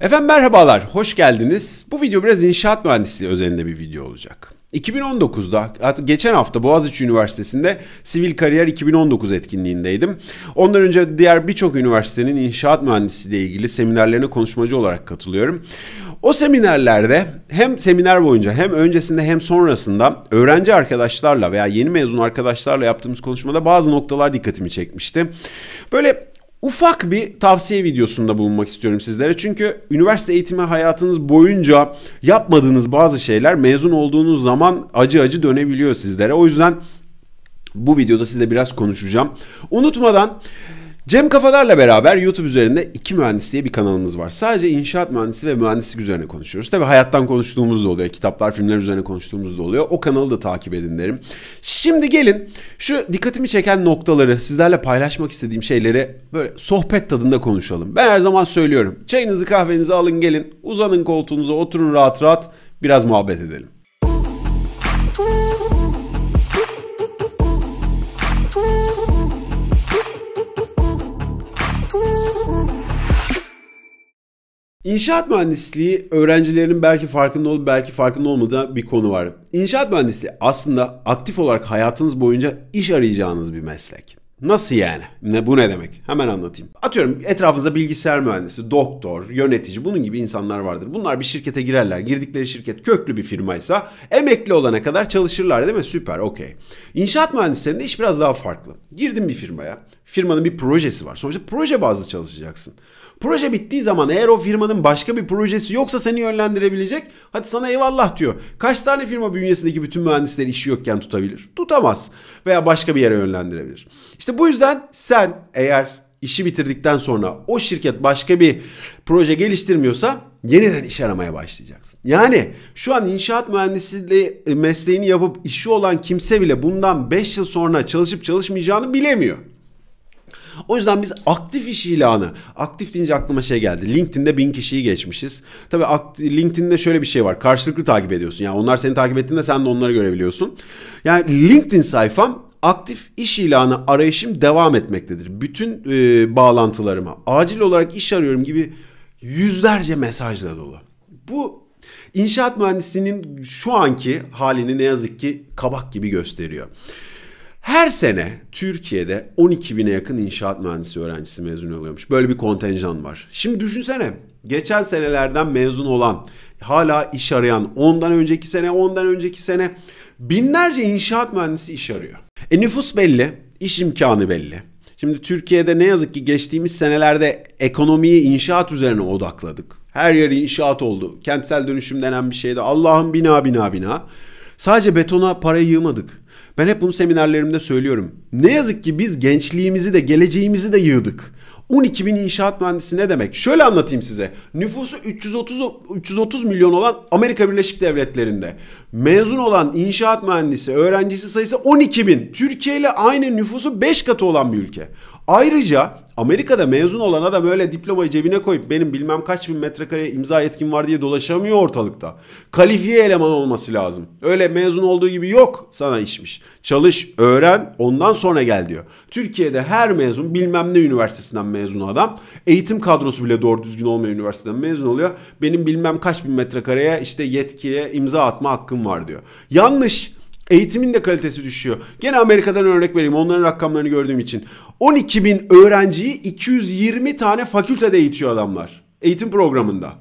Efendim merhabalar, hoş geldiniz. Bu video biraz inşaat mühendisliği özelinde bir video olacak. 2019'da, geçen hafta Boğaziçi Üniversitesi'nde Sivil Kariyer 2019 etkinliğindeydim. Ondan önce diğer birçok üniversitenin inşaat mühendisliği ile ilgili seminerlerine konuşmacı olarak katılıyorum. O seminerlerde hem seminer boyunca hem öncesinde hem sonrasında öğrenci arkadaşlarla veya yeni mezun arkadaşlarla yaptığımız konuşmada bazı noktalar dikkatimi çekmişti. Böyle ufak bir tavsiye videosunda bulunmak istiyorum sizlere. Çünkü üniversite eğitimi hayatınız boyunca yapmadığınız bazı şeyler mezun olduğunuz zaman acı acı dönebiliyor sizlere. O yüzden bu videoda size biraz konuşacağım. Unutmadan Cem kafalarla beraber YouTube üzerinde iki mühendis diye bir kanalımız var. Sadece inşaat mühendisi ve mühendislik üzerine konuşuyoruz. Tabi hayattan konuştuğumuz da oluyor. Kitaplar, filmler üzerine konuştuğumuz da oluyor. O kanalı da takip edin derim. Şimdi gelin şu dikkatimi çeken noktaları, sizlerle paylaşmak istediğim şeyleri böyle sohbet tadında konuşalım. Ben her zaman söylüyorum. Çayınızı kahvenizi alın gelin. Uzanın koltuğunuza oturun rahat rahat. Biraz muhabbet edelim. İnşaat mühendisliği öğrencilerin belki farkında olup belki farkında olmadığı bir konu var. İnşaat mühendisliği aslında aktif olarak hayatınız boyunca iş arayacağınız bir meslek. Nasıl yani? Ne, bu ne demek? Hemen anlatayım. Atıyorum etrafınızda bilgisayar mühendisi, doktor, yönetici bunun gibi insanlar vardır. Bunlar bir şirkete girerler. Girdikleri şirket köklü bir firmaysa emekli olana kadar çalışırlar değil mi? Süper okey. İnşaat mühendislerinde iş biraz daha farklı. Girdim bir firmaya. Firmanın bir projesi var. Sonuçta proje bazlı çalışacaksın. Proje bittiği zaman eğer o firmanın başka bir projesi yoksa seni yönlendirebilecek. Hadi sana eyvallah diyor. Kaç tane firma bünyesindeki bütün mühendisler işi yokken tutabilir? Tutamaz. Veya başka bir yere yönlendirebilir. İşte bu yüzden sen eğer işi bitirdikten sonra o şirket başka bir proje geliştirmiyorsa yeniden iş aramaya başlayacaksın. Yani şu an inşaat mühendisliği e, mesleğini yapıp işi olan kimse bile bundan 5 yıl sonra çalışıp çalışmayacağını bilemiyor. O yüzden biz aktif iş ilanı. Aktif deyince aklıma şey geldi. LinkedIn'de bin kişiyi geçmişiz. Tabii LinkedIn'de şöyle bir şey var. Karşılıklı takip ediyorsun. Yani onlar seni takip ettiğinde sen de onları görebiliyorsun. Yani LinkedIn sayfam aktif iş ilanı arayışım devam etmektedir. Bütün e, bağlantılarıma acil olarak iş arıyorum gibi yüzlerce mesajla dolu. Bu inşaat mühendisinin şu anki halini ne yazık ki kabak gibi gösteriyor. Her sene Türkiye'de 12 bine yakın inşaat mühendisi öğrencisi mezun oluyormuş. Böyle bir kontenjan var. Şimdi düşünsene geçen senelerden mezun olan hala iş arayan ondan önceki sene ondan önceki sene binlerce inşaat mühendisi iş arıyor. E nüfus belli, iş imkanı belli. Şimdi Türkiye'de ne yazık ki geçtiğimiz senelerde ekonomiyi inşaat üzerine odakladık. Her yer inşaat oldu. Kentsel dönüşüm denen bir şeydi. Allah'ım bina bina bina. Sadece betona parayı yığmadık. Ben hep bunu seminerlerimde söylüyorum. Ne yazık ki biz gençliğimizi de geleceğimizi de yığdık. 12 bin inşaat mühendisi ne demek? Şöyle anlatayım size. Nüfusu 330, 330 milyon olan Amerika Birleşik Devletleri'nde mezun olan inşaat mühendisi öğrencisi sayısı 12 bin. Türkiye ile aynı nüfusu 5 katı olan bir ülke. Ayrıca Amerika'da mezun olan adam öyle diplomayı cebine koyup benim bilmem kaç bin metrekare imza yetkim var diye dolaşamıyor ortalıkta. Kalifiye eleman olması lazım. Öyle mezun olduğu gibi yok sana işmiş. Çalış, öğren, ondan sonra gel diyor. Türkiye'de her mezun bilmem ne üniversitesinden mezun adam. Eğitim kadrosu bile doğru düzgün olmayan üniversiteden mezun oluyor. Benim bilmem kaç bin metrekareye işte yetkiye imza atma hakkım var diyor. Yanlış. Eğitimin de kalitesi düşüyor. Gene Amerika'dan örnek vereyim onların rakamlarını gördüğüm için. 12 bin öğrenciyi 220 tane fakültede eğitiyor adamlar. Eğitim programında.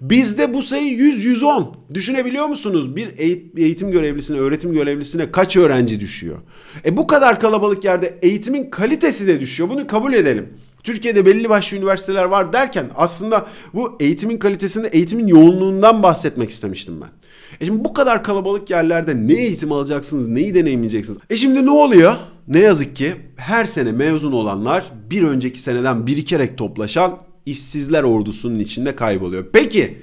Bizde bu sayı 100-110. Düşünebiliyor musunuz? Bir eğitim görevlisine, öğretim görevlisine kaç öğrenci düşüyor? E bu kadar kalabalık yerde eğitimin kalitesi de düşüyor. Bunu kabul edelim. Türkiye'de belli başlı üniversiteler var derken aslında bu eğitimin kalitesini, eğitimin yoğunluğundan bahsetmek istemiştim ben. E şimdi bu kadar kalabalık yerlerde ne eğitim alacaksınız, neyi deneyimleyeceksiniz? E şimdi ne oluyor? Ne yazık ki her sene mezun olanlar bir önceki seneden birikerek toplaşan işsizler ordusunun içinde kayboluyor. Peki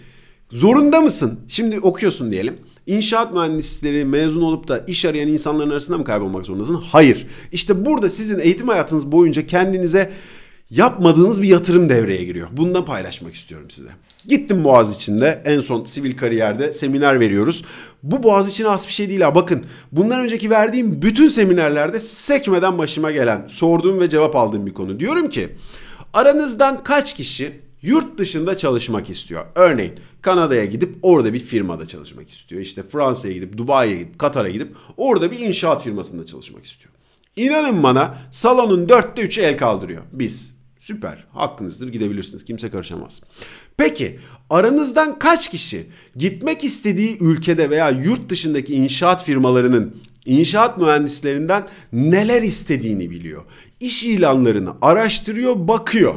zorunda mısın? Şimdi okuyorsun diyelim. İnşaat mühendisleri mezun olup da iş arayan insanların arasında mı kaybolmak zorundasın? Hayır. İşte burada sizin eğitim hayatınız boyunca kendinize yapmadığınız bir yatırım devreye giriyor. Bundan paylaşmak istiyorum size. Gittim Boğaz içinde en son sivil kariyerde seminer veriyoruz. Bu Boğaz için az bir şey değil ha bakın. Bundan önceki verdiğim bütün seminerlerde sekmeden başıma gelen, sorduğum ve cevap aldığım bir konu. Diyorum ki aranızdan kaç kişi yurt dışında çalışmak istiyor. Örneğin Kanada'ya gidip orada bir firmada çalışmak istiyor. İşte Fransa'ya gidip Dubai'ye gidip Katar'a gidip orada bir inşaat firmasında çalışmak istiyor. İnanın bana salonun dörtte üçü el kaldırıyor. Biz Süper. Hakkınızdır gidebilirsiniz. Kimse karışamaz. Peki aranızdan kaç kişi gitmek istediği ülkede veya yurt dışındaki inşaat firmalarının inşaat mühendislerinden neler istediğini biliyor? İş ilanlarını araştırıyor, bakıyor.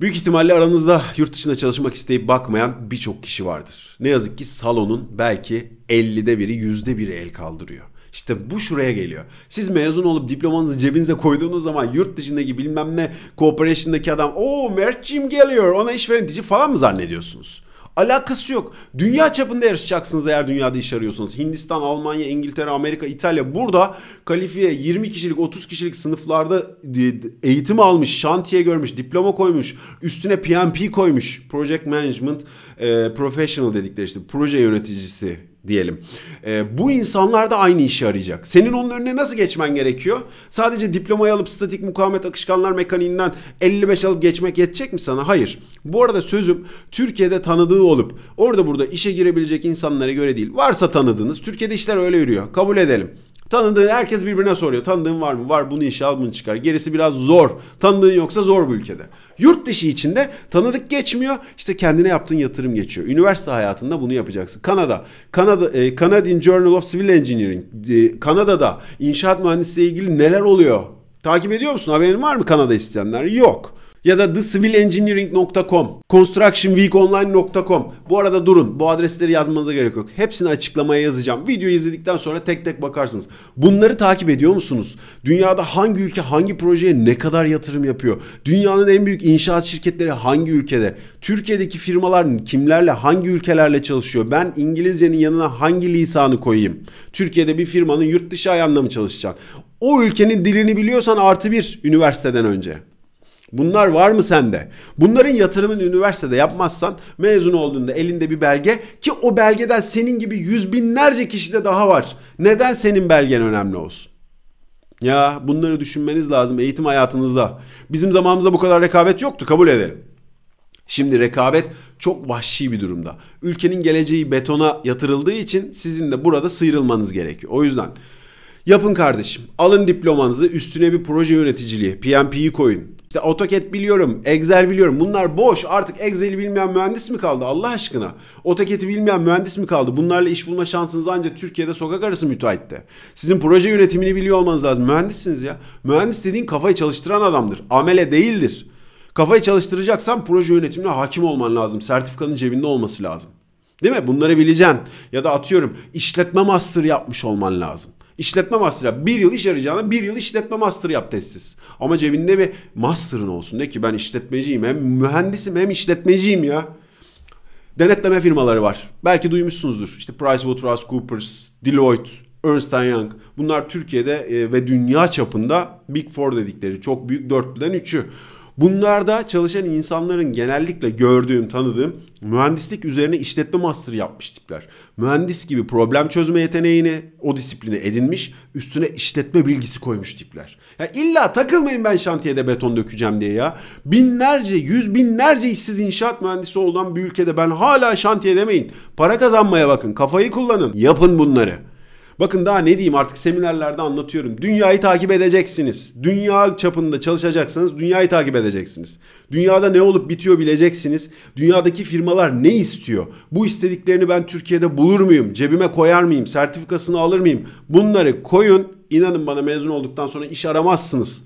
Büyük ihtimalle aranızda yurt dışında çalışmak isteyip bakmayan birçok kişi vardır. Ne yazık ki salonun belki 50'de biri, %1'i el kaldırıyor. İşte bu şuraya geliyor. Siz mezun olup diplomanızı cebinize koyduğunuz zaman yurt dışındaki bilmem ne corporation'daki adam o Mert'ciğim geliyor ona iş verin diye falan mı zannediyorsunuz? Alakası yok. Dünya çapında yarışacaksınız eğer dünyada iş arıyorsanız. Hindistan, Almanya, İngiltere, Amerika, İtalya burada kalifiye 20 kişilik 30 kişilik sınıflarda eğitim almış, şantiye görmüş, diploma koymuş, üstüne PMP koymuş. Project Management e, Professional dedikleri işte proje yöneticisi diyelim. E, bu insanlar da aynı işi arayacak. Senin onun önüne nasıl geçmen gerekiyor? Sadece diplomayı alıp statik mukavemet akışkanlar mekaniğinden 55 alıp geçmek yetecek mi sana? Hayır. Bu arada sözüm Türkiye'de tanıdığı olup orada burada işe girebilecek insanlara göre değil. Varsa tanıdığınız Türkiye'de işler öyle yürüyor. Kabul edelim. Tanıdığın herkes birbirine soruyor. Tanıdığın var mı? Var bunu inşa bunu çıkar. Gerisi biraz zor. Tanıdığın yoksa zor bu ülkede. Yurt dışı içinde tanıdık geçmiyor. İşte kendine yaptığın yatırım geçiyor. Üniversite hayatında bunu yapacaksın. Kanada. Kanada e, Canadian Journal of Civil Engineering. E, Kanada'da inşaat mühendisliği ilgili neler oluyor? Takip ediyor musun? Haberin var mı Kanada isteyenler? Yok ya da thecivilengineering.com, constructionweekonline.com. Bu arada durun bu adresleri yazmanıza gerek yok. Hepsini açıklamaya yazacağım. Videoyu izledikten sonra tek tek bakarsınız. Bunları takip ediyor musunuz? Dünyada hangi ülke hangi projeye ne kadar yatırım yapıyor? Dünyanın en büyük inşaat şirketleri hangi ülkede? Türkiye'deki firmalar kimlerle hangi ülkelerle çalışıyor? Ben İngilizcenin yanına hangi lisanı koyayım? Türkiye'de bir firmanın yurt dışı ayağında mı çalışacak? O ülkenin dilini biliyorsan artı bir üniversiteden önce. Bunlar var mı sende? Bunların yatırımını üniversitede yapmazsan mezun olduğunda elinde bir belge ki o belgeden senin gibi yüz binlerce kişi de daha var. Neden senin belgen önemli olsun? Ya bunları düşünmeniz lazım eğitim hayatınızda. Bizim zamanımızda bu kadar rekabet yoktu kabul edelim. Şimdi rekabet çok vahşi bir durumda. Ülkenin geleceği betona yatırıldığı için sizin de burada sıyrılmanız gerekiyor. O yüzden Yapın kardeşim. Alın diplomanızı üstüne bir proje yöneticiliği. PMP'yi koyun. İşte AutoCAD biliyorum, Excel biliyorum. Bunlar boş. Artık Excel'i bilmeyen mühendis mi kaldı Allah aşkına? AutoCAD'i bilmeyen mühendis mi kaldı? Bunlarla iş bulma şansınız ancak Türkiye'de sokak arası müteahhitte. Sizin proje yönetimini biliyor olmanız lazım. Mühendissiniz ya. Mühendis dediğin kafayı çalıştıran adamdır. Amele değildir. Kafayı çalıştıracaksan proje yönetimine hakim olman lazım. Sertifikanın cebinde olması lazım. Değil mi? Bunları bileceksin. Ya da atıyorum işletme master yapmış olman lazım. İşletme master'a bir yıl iş arayacağına bir yıl işletme master yap tezsiz. Ama cebinde bir master'ın olsun. De ki ben işletmeciyim hem mühendisim hem işletmeciyim ya. Denetleme firmaları var. Belki duymuşsunuzdur. İşte PricewaterhouseCoopers, Deloitte, Ernst Young. Bunlar Türkiye'de e, ve dünya çapında Big Four dedikleri çok büyük dörtlüden üçü. Bunlarda çalışan insanların genellikle gördüğüm, tanıdığım mühendislik üzerine işletme master yapmış tipler. Mühendis gibi problem çözme yeteneğini o disiplini edinmiş, üstüne işletme bilgisi koymuş tipler. Ya illa takılmayın ben şantiyede beton dökeceğim diye ya. Binlerce, yüz binlerce işsiz inşaat mühendisi olan bir ülkede ben hala şantiye demeyin. Para kazanmaya bakın, kafayı kullanın, yapın bunları. Bakın daha ne diyeyim artık seminerlerde anlatıyorum. Dünyayı takip edeceksiniz. Dünya çapında çalışacaksanız dünyayı takip edeceksiniz. Dünyada ne olup bitiyor bileceksiniz. Dünyadaki firmalar ne istiyor? Bu istediklerini ben Türkiye'de bulur muyum? Cebime koyar mıyım? Sertifikasını alır mıyım? Bunları koyun. İnanın bana mezun olduktan sonra iş aramazsınız.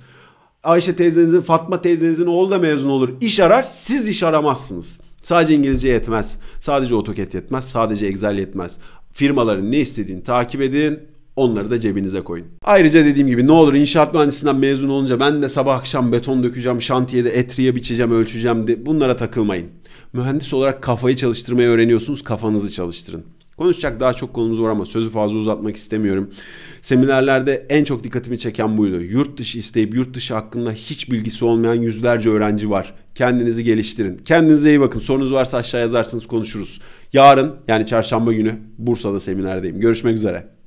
Ayşe teyzenizin, Fatma teyzenizin oğlu da mezun olur. İş arar, siz iş aramazsınız. Sadece İngilizce yetmez. Sadece AutoCAD yetmez. Sadece Excel yetmez firmaların ne istediğini takip edin. Onları da cebinize koyun. Ayrıca dediğim gibi ne olur inşaat mühendisinden mezun olunca ben de sabah akşam beton dökeceğim, şantiyede etriye biçeceğim, ölçeceğim de bunlara takılmayın. Mühendis olarak kafayı çalıştırmayı öğreniyorsunuz, kafanızı çalıştırın. Konuşacak daha çok konumuz var ama sözü fazla uzatmak istemiyorum. Seminerlerde en çok dikkatimi çeken buydu. Yurt dışı isteyip yurt dışı hakkında hiç bilgisi olmayan yüzlerce öğrenci var. Kendinizi geliştirin. Kendinize iyi bakın. Sorunuz varsa aşağı yazarsınız konuşuruz. Yarın yani çarşamba günü Bursa'da seminerdeyim. Görüşmek üzere.